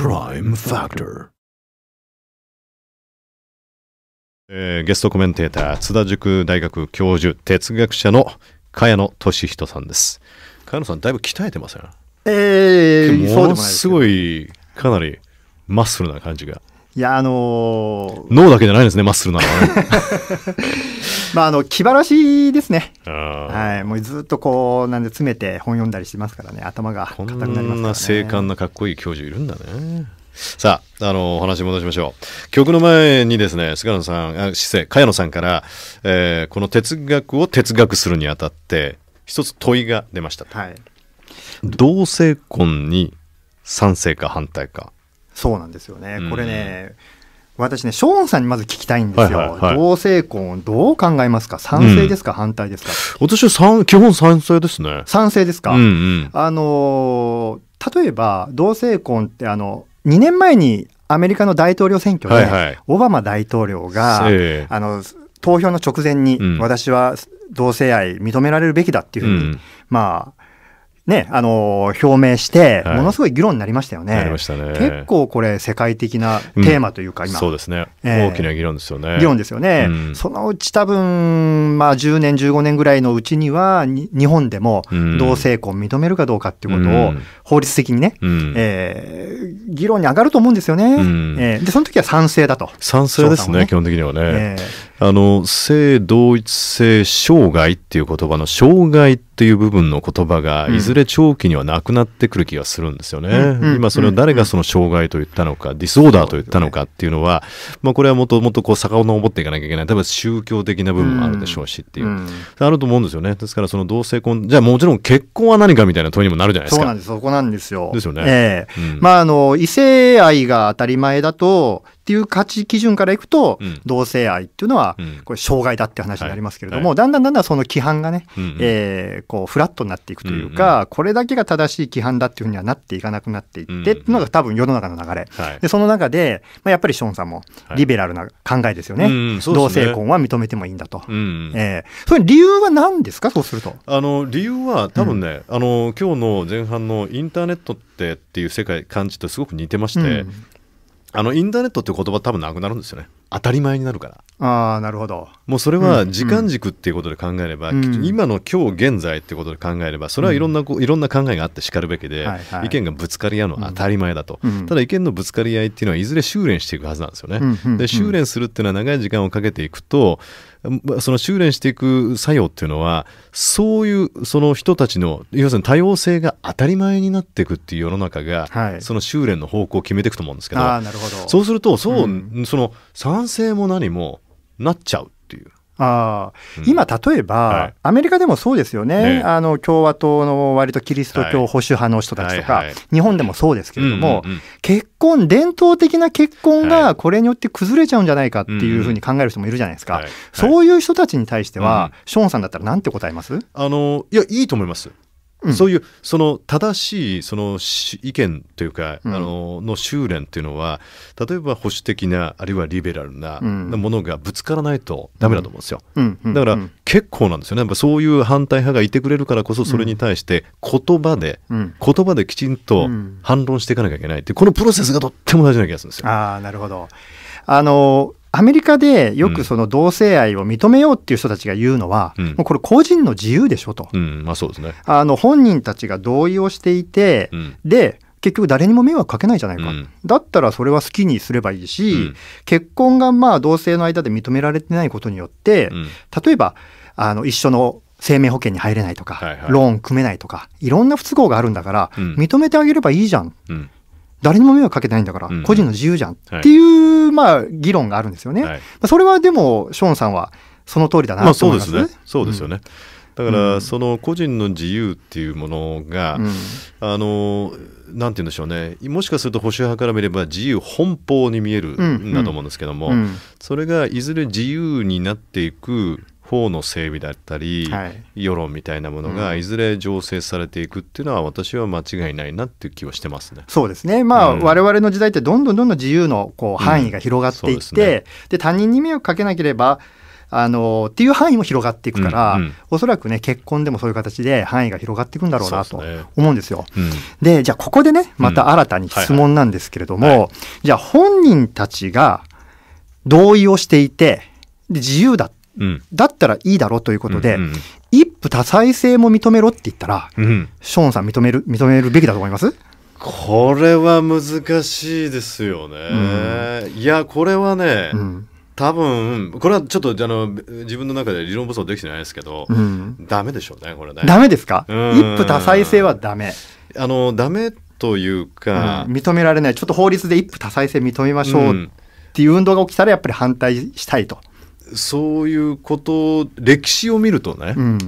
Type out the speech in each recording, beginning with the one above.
Prime Factor えー、ゲストコメンテーター津田塾大学教授哲学者の茅野俊人さんです茅野さんだいぶ鍛えてますせんええー、ものすごいかなりマッスルな感じがいや、あのー、脳だけじゃないですね、マッスルなら、ね、まあ、あの、気晴らしですね。はい。もうずっとこう、なんで詰めて本読んだりしてますからね、頭が硬くなりますから、ね、こんな精悍なかっこいい教授いるんだね。さあ、あの、お話戻しましょう。曲の前にですね、菅野さん、あ失礼、茅野さんから、えー、この哲学を哲学するにあたって、一つ問いが出ました。はい。同性婚に賛成か反対か。そうなんですよね。これね、うん、私ね、ショーンさんにまず聞きたいんですよ。はいはいはい、同性婚、どう考えますか賛成ですか、うん、反対ですか私は基本賛成ですね。賛成ですか、うんうん、あの例えば、同性婚ってあの、2年前にアメリカの大統領選挙で、はいはい、オバマ大統領が、えー、あの投票の直前に、私は同性愛認められるべきだっていうふうに、うん、まあ、ね、あの表明して、ものすごい議論になりましたよね。はい、ね結構これ、世界的なテーマというか、うん、今。そうですね、えー、大きな議論ですよね。議論ですよね。うん、そのうち多分、まあ、10年、15年ぐらいのうちには日本でも同性婚認めるかどうかっていうことを、法律的にね、うん、えー、議論に上がると思うんですよね。うん、えー、で、その時は賛成だと。賛成ですね、ね基本的にはね。えーあの、性同一性障害っていう言葉の障害っていう部分の言葉が、いずれ長期にはなくなってくる気がするんですよね。うん今それを誰がその障害と言ったのか、うん、ディスオーダーと言ったのかっていうのは、ね、まあこれはもともとこう遡っていかなきゃいけない。多分宗教的な部分もあるでしょうしっていう。あると思うんですよね。ですからその同性婚、じゃあもちろん結婚は何かみたいな問いにもなるじゃないですか。そうなんです。そこなんですよ。ですよね。ええー、まああの、異性愛が当たり前だと、ていう価値基準からいくと、うん、同性愛っていうのは、これ、障害だって話になりますけれども、はい、だんだんだんだんその規範がね、うんうん、えー、こう、フラットになっていくというか、うんうん、これだけが正しい規範だっていうふうにはなっていかなくなっていって、うんうん、っていうのが多分世の中の流れ。はい、で、その中で、まあ、やっぱりショーンさんも、リベラルな考えですよね。はいうんね同性婚は認めてもいいんだと。うんうん、えー、それ理由は何ですか、そうすると。あの、理由は多分ね、うん、あの、今日の前半のインターネットってっていう世界感じとすごく似てまして、うん、あのインターネットって言葉多分なくなるんですよね。当たり前になるからああなるほどもうそれは時間軸っていうことで考えれば、うん今の今日現在っていうことで考えればそれはいろんな、うん、いろんな考えがあってしかるべきで、はいはい、意見がぶつかり合うのは当たり前だと、うん、ただ意見のぶつかり合いっていうのはいずれ修練していくはずなんですよね、うんうん、で修練するっていうのは長い時間をかけていくとその修練していく作用っていうのはそういうその人たちの要するに多様性が当たり前になっていくっていう世の中が、はい、その修練の方向を決めていくと思うんですけどそうするとそう、その男性も何もなっちゃうっていう。あうん、今、例えば、はい、アメリカでもそうですよね、ねあの共和党の割とキリスト教保守派の人たちとか、はいはいはい、日本でもそうですけれども、うんうんうん、結婚、伝統的な結婚がこれによって崩れちゃうんじゃないかっていうふうに考える人もいるじゃないですか、はいはい、そういう人たちに対しては、ショーンさんだったら、なんて答えますあのいや、いいと思います。うん、そういうその正しいその意見というか、うん、あのの修練というのは例えば保守的なあるいはリベラルなものがぶつからないとダメだと思うんですよ、だから結構なんですよねやっぱそういう反対派がいてくれるからこそそれに対して言葉で、うん、言葉できちんと反論していかなきゃいけないってこのプロセスがとっても大事な気がするんですよ。あなるほどあのアメリカでよくその同性愛を認めようっていう人たちが言うのは、うん、もうこれ個人の自由でしょと、うんまあ、そうですね、あの本人たちが同意をしていて、うん、で結局誰にも迷惑かけないじゃないか、うん、だったらそれは好きにすればいいし、うん、結婚がまあ同性の間で認められてないことによって、例えばあの一緒の生命保険に入れないとか、はいはい、ローン組めないとかいろんな不都合があるんだから、認めてあげればいいじゃん誰にも迷惑かけてないんだから、個人の自由じゃんっていう、まあ、議論があるんですよね。それはでも、ショーンさんはその通りだなと思います、まあ、そうですね。そうですよね。だから、その個人の自由っていうものが、うん、あのなんて言うんでしょうねもしかすると保守派から見れば自由奔放に見えるんだと思うんですけども、うんうん、それがいずれ自由になっていく法の整備だったり、はい、世論みたいなものがいずれ醸成されていくっていうのは私は間違いないなっていう気はしてますね。そうですね、まあうん、我々の時代ってどんどんどんどん自由のこう範囲が広がっていって、うんでね、で他人に迷惑かけなければあのっていう範囲も広がっていくから、うんうん、おそらくね結婚でもそういう形で範囲が広がっていくんだろうなと思うんですよ。で、ねうん、じゃあここでねまた新たに質問なんですけれども、うんはいはいじゃあ本人たちが同意をしていてで自由だっだったらいいだろうということで、一夫多妻制も認めろって言ったら、ショーンさん認める、認めるべきだと思いますこれは難しいですよね。いや、これはね、多分これはちょっとあの自分の中で理論武装できてないですけど、うん、ダメでしょうねこれねダメですか一夫多妻制はダメあのダメというか、うん、認められないちょっと法律で一夫多妻制認めましょうっていう運動が起きたらやっぱり反対したいとそういうこと歴史を見るとね、うん、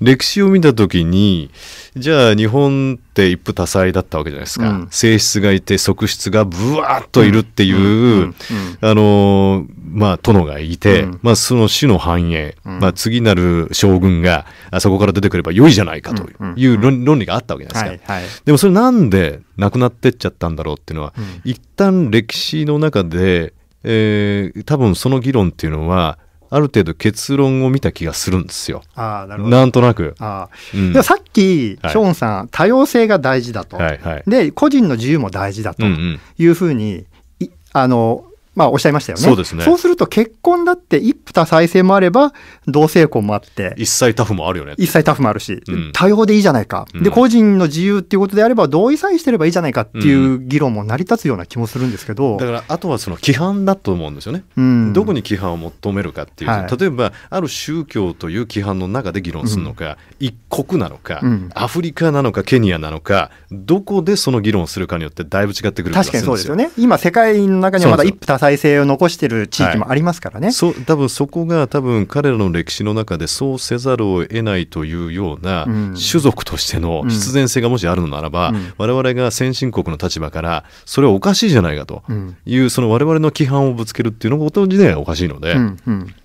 歴史を見た時にじゃあ日本って一夫多妻だったわけじゃないですか、うん、性質がいて側室がぶわっといるっていう、あのまあ殿がいて、うん、まあ、その死の繁栄、まあ、次なる将軍があそこから出てくれば良いじゃないかという論理があったわけじゃないですか、はいはい、でもそれなんでなくなってっちゃったんだろうっていうのは、一旦歴史の中でえー、多分その議論っていうのはある程度結論を見た気がするんですよ。あなるほどなんとなく。あ、うん、さっき、はい、ショーンさん、多様性が大事だと、はいはい、で個人の自由も大事だというふうに、うんうん、あのまあ、おっしゃいましたよね。そうですね。そうすると結婚だって一夫多妻制もあれば、同性婚もあって。一切タフもあるよね。一切タフもあるし、うん、多様でいいじゃないか、で、個人の自由っていうことであれば、同意さえしてればいいじゃないかっていう議論も成り立つような気もするんですけど。だから、あとはその規範だと思うんですよね。うん、どこに規範を求めるかっていう、はい、例えば、ある宗教という規範の中で議論するのか、一国なのか、アフリカなのか、ケニアなのか、どこでその議論をするかによってだいぶ違ってくる確かにそうですよね。今、世界の中にはまだ一夫多妻体制を残している地域もありますからね、はい、そ多分そこが多分彼らの歴史の中でそうせざるを得ないというような、種族としての必然性がもしあるのならば、うんうん、我々が先進国の立場からそれはおかしいじゃないかという、その我々の規範をぶつけるっていうのがこと自体おかしいので、うん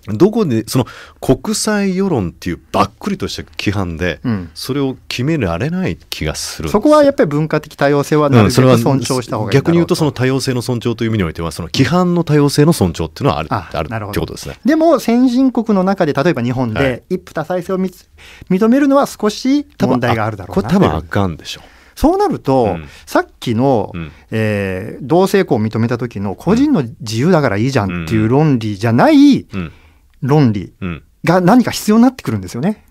うん、どこでその国際世論っていうばっくりとした規範で、それを決められない気がするす、そこはやっぱり文化的多様性はなるべく尊重した方がいい、うん、逆に言うとその多様性の尊重という意味においてはその規範の多様性の尊重っていうのはあるあるってことですね。でも先進国の中で例えば日本で一夫多妻制を認めるのは少し問題があるだろうなこれ多分あかんでしょう。そうなると、うん、さっきの、うん、えー、同性婚を認めた時の個人の自由だからいいじゃんっていう論理じゃない論理が何か必要になってくるんですよね。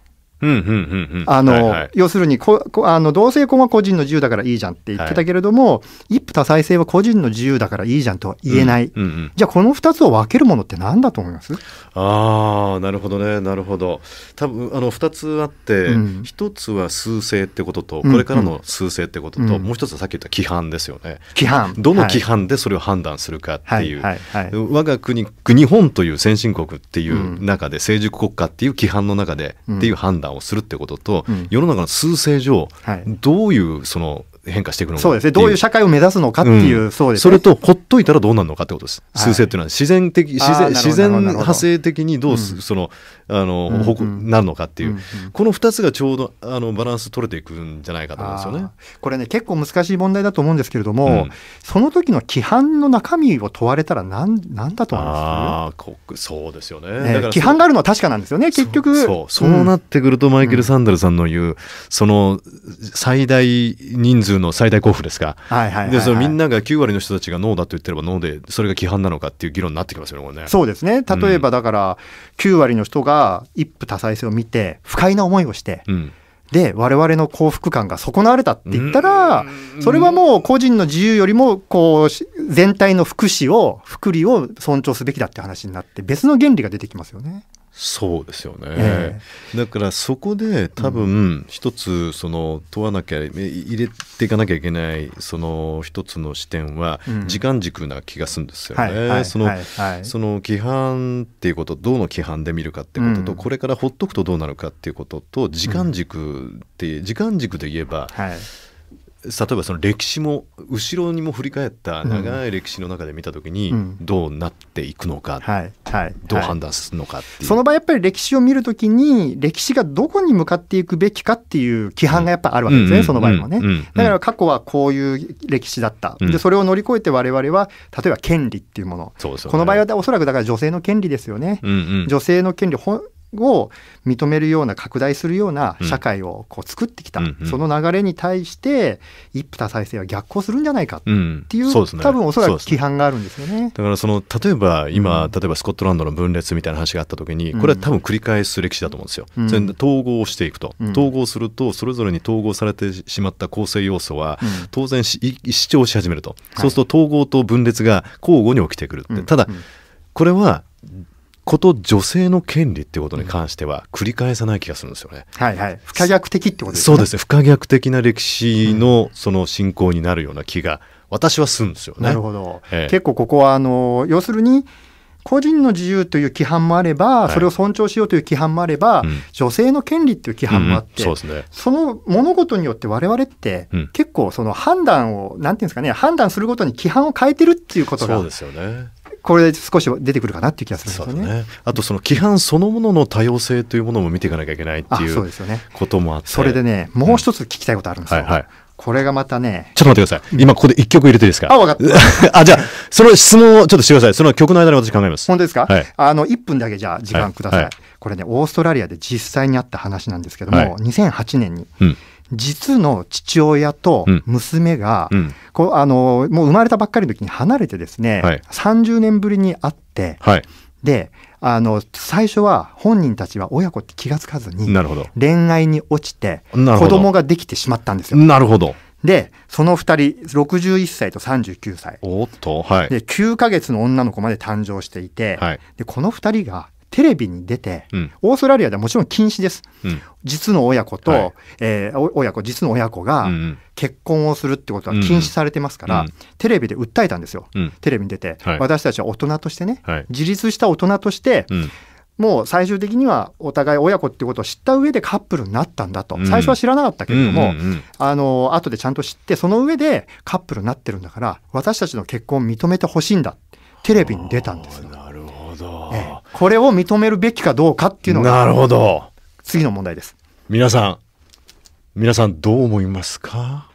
要するにこあの同性婚は個人の自由だからいいじゃんって言ってたけれども、はい、一夫多妻制は個人の自由だからいいじゃんとは言えない、うんうんうん、じゃあこの2つを分けるものって何だと思いますあなるほどねなるほど多分あの2つあって、うん、1つは数勢ってこととこれからの数勢ってことと、うんうん、もう1つはさっき言った規範ですよね規範どの規範でそれを判断するかっていう、はいはい、我が国日本という先進国っていう中で、うん、成熟国家っていう規範の中でっていう判断をするってことと、うん、世の中の数勢上、はい、どういうその変化していくのかそうですねどういう社会を目指すのかっていう、うん、そうです、ね、それとほっといたらどうなるのかってことです、はい、数勢っていうのは自然的自然自然派生的にどう、うん、そのあの、うんうん、なるのかっていう、うんうん、この2つがちょうどあのバランス取れていくんじゃないかと思うんですよね。これね結構難しい問題だと思うんですけれども、うん、その時の規範の中身を問われたら何んだと思いますあね、そうですよね、ね、規範があるのは確かなんですよね結局そうそうなってくるとマイケル・サンダルさんの言う、うん、その最大人数の最大交付ですか、はいはい、はい、でみんなが9割の人たちがノーだと言ってればノーでそれが規範なのかっていう議論になってきますよねこれね。そうですね例えばだから、9割の人がが一夫多妻制を見て不快な思いをして、うん、で我々の幸福感が損なわれたって言ったら、それはもう個人の自由よりもこう全体の福祉を福利を尊重すべきだって話になって別の原理が出てきますよね。そうですよね、えー、だからそこで多分一つその問わなきゃ入れていかなきゃいけないその一つの視点は時間軸な気がするんですよね。その規範っていうことどうの規範で見るかってことと、うん、これからほっとくとどうなるかっていうことと時間軸って、うん、時間軸で言えば、はい例えばその歴史も後ろにも振り返った長い歴史の中で見た時にどうなっていくのか、うんはいどう判断するのかその場合やっぱり歴史を見るときに歴史がどこに向かっていくべきかっていう規範がやっぱあるわけですね、その場合もね、だから過去はこういう歴史だった、でそれを乗り越えて我々は例えば権利っていうもの、ね、この場合はおそらくだから女性の権利ですよね、女性の権利を認めるような拡大するような社会をこう作ってきた、うんうん、その流れに対して一夫多妻制は逆行するんじゃないかっていう,、うんうね、多分おそらく規範があるんですよね、ね、だからその例えば今、うん、例えばスコットランドの分裂みたいな話があった時にこれは多分繰り返す歴史だと思うんですよ。うん、統合していくと、統合するとそれぞれに統合されてしまった構成要素は当然し、主張し始めると、そうすると統合と分裂が交互に起きてくるって、ただこれはこと女性の権利っていうことに関しては繰り返さない気がするんですよね。はいはい、不可逆的ってことですね。そうですね不可逆的な歴史のその進行になるような気が私はするんですよね。なるほど、ええ、結構ここはあの要するに個人の自由という規範もあれば、それを尊重しようという規範もあれば、はい、女性の権利という規範もあって、うんうんそね、その物事によって我々って結構その判断を、なんていうんですかね判断するごとに規範を変えてるっていうことがそうですよねこれで少し出てくるかなっていう気がするんですよね。ねあとその規範そのものの多様性というものも見ていかなきゃいけないっていうこともあって。それでね、もう一つ聞きたいことあるんですよ。うんはいはいこれがまたね。ちょっと待ってください。今ここで一曲入れていいですかあ、わかった。あ、じゃあ、その質問をちょっとしてください。その曲の間に私考えます。本当ですかはい。あの、1分だけじゃあ時間ください。はいはい、これね、オーストラリアで実際にあった話なんですけども、はい、2008年に、うん、実の父親と娘が、うん、こうあのもう生まれたばっかりの時に離れてですね、はい、30年ぶりに会って、はい、であの最初は本人たちは親子って気がつかずに恋愛に落ちて子供ができてしまったんですよ。なるほどでその2人61歳と39歳おっと、はい、で9か月の女の子まで誕生していて、はい、でこの2人がテレビに出て、うん、オーストラリアではもちろん禁止です。うん、実の親子と、はい、えー、親子、実の親子が結婚をするってことは禁止されてますから、うんテレビで訴えたんですよ。うん、テレビに出て、はい、私たちは大人としてね、はい、自立した大人として、もう最終的にはお互い親子ってことを知った上でカップルになったんだと、最初は知らなかったけれども、うんうんうん、あの後でちゃんと知ってその上でカップルになってるんだから私たちの結婚を認めてほしいんだテレビに出たんですよ。ど、ええ、これを認めるべきかどうかっていうのがなるほど次の問題です皆さん皆さんどう思いますか